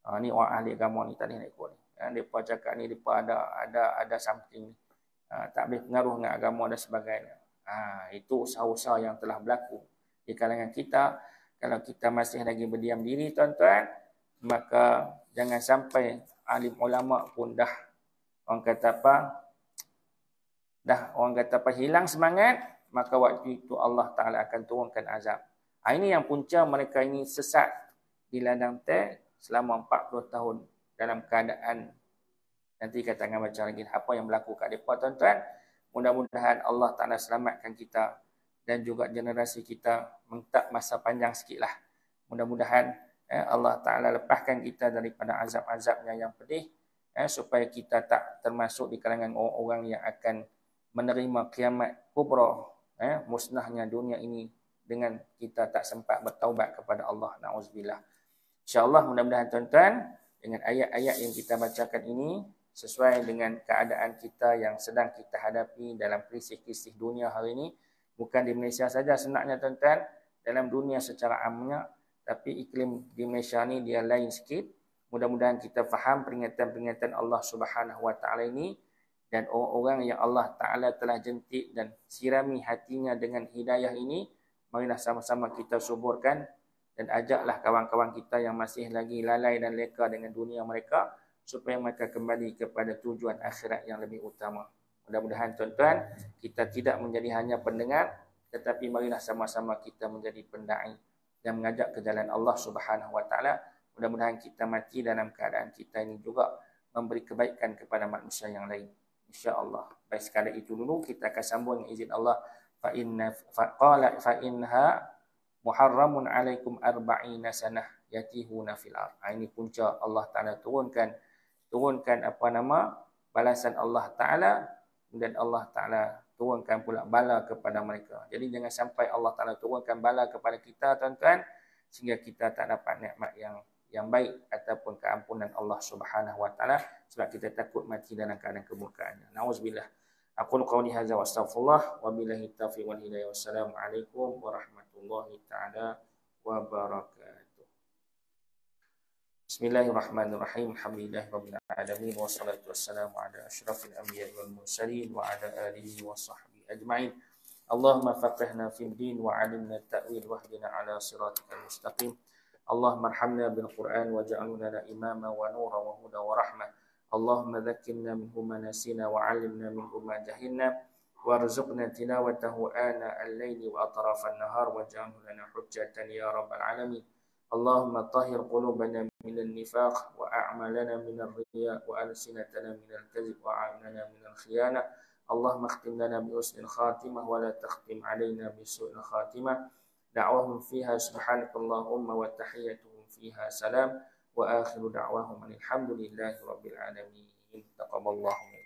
Ha, ni orang ahli agama ni tak boleh nak ikut ni. Ha, depa cakap ni depa ada ada ada something ni. Ha, tak boleh pengaruh dengan agama dan sebagainya. Ha, itu usaha-usaha yang telah berlaku di kalangan kita. Kalau kita masih lagi berdiam diri tuan-tuan, maka jangan sampai alim ulama pun dah orang kata apa dah orang kata apa hilang semangat maka waktu itu Allah Ta'ala akan turunkan azab. Ha, ini yang punca mereka ini sesat di ladang teh selama 40 tahun dalam keadaan nanti kita akan baca lagi apa yang berlaku kat mereka tuan-tuan. Mudah-mudahan Allah Ta'ala selamatkan kita dan juga generasi kita mentak masa panjang sikit Mudah-mudahan eh, Allah Ta'ala lepaskan kita daripada azab-azabnya yang pedih eh, supaya kita tak termasuk di kalangan orang-orang yang akan menerima kiamat kubrah eh, musnahnya dunia ini dengan kita tak sempat bertaubat kepada Allah. Nauzubillah. InsyaAllah mudah-mudahan tuan-tuan dengan ayat-ayat yang kita bacakan ini sesuai dengan keadaan kita yang sedang kita hadapi dalam krisis-krisis dunia hari ini. Bukan di Malaysia saja senaknya tuan-tuan. Dalam dunia secara amnya. Tapi iklim di Malaysia ni dia lain sikit. Mudah-mudahan kita faham peringatan-peringatan Allah Subhanahu Wa Taala ini dan orang-orang yang Allah Taala telah jentik dan sirami hatinya dengan hidayah ini marilah sama-sama kita suburkan dan ajaklah kawan-kawan kita yang masih lagi lalai dan leka dengan dunia mereka supaya mereka kembali kepada tujuan akhirat yang lebih utama mudah-mudahan tuan-tuan kita tidak menjadi hanya pendengar tetapi marilah sama-sama kita menjadi pendai dan mengajak ke jalan Allah Subhanahu wa taala mudah-mudahan kita mati dalam keadaan kita ini juga memberi kebaikan kepada manusia yang lain insyaallah baik sekali itu dulu kita akan sambung dengan izin Allah fa inna fa qala fa inha muharramun alaikum arba'ina sanah yatihuna fil ar ha, ini punca Allah Taala turunkan turunkan apa nama balasan Allah Taala dan Allah Taala turunkan pula bala kepada mereka. Jadi jangan sampai Allah Taala turunkan bala kepada kita tuan-tuan sehingga kita tak dapat nikmat yang yang baik ataupun keampunan Allah Subhanahu wa taala sebab kita takut mati dalam keadaan kemurkaannya. Nauzubillah. Aku qauli hadza wa astaghfirullah wa billahi taufiq wal hidayah. Wassalamualaikum warahmatullahi taala wabarakatuh. Bismillahirrahmanirrahim. Alhamdulillah rabbil alamin wassalatu wassalamu ala asyrafil anbiya'i wal mursalin wa ala alihi washabbihi ajma'in. Allahumma faqihna fid din wa 'allimna at-ta'wil wahdina ala siratikal mustaqim. اللهم ارحمنا بالقرآن واجعلنا لنا إماما ونورا وهدى ورحمة اللهم ذكرنا منه ما نسينا وعلمنا منه ما جهلنا وارزقنا تلاوته آناء الليل وأطراف النهار واجعله لنا حجة يا رب العالمين اللهم طهر قلوبنا من النفاق وأعمالنا من الرياء وألسنتنا من الكذب وأعيننا من الخيانة اللهم اختم لنا بحسن الخاتمة ولا تختم علينا بسوء الخاتمة دعوهم فيها سبحانك اللهم وتحياتهم فيها سلام وآخر دعوهم الحمد لله رب العالمين تقبل الله منهم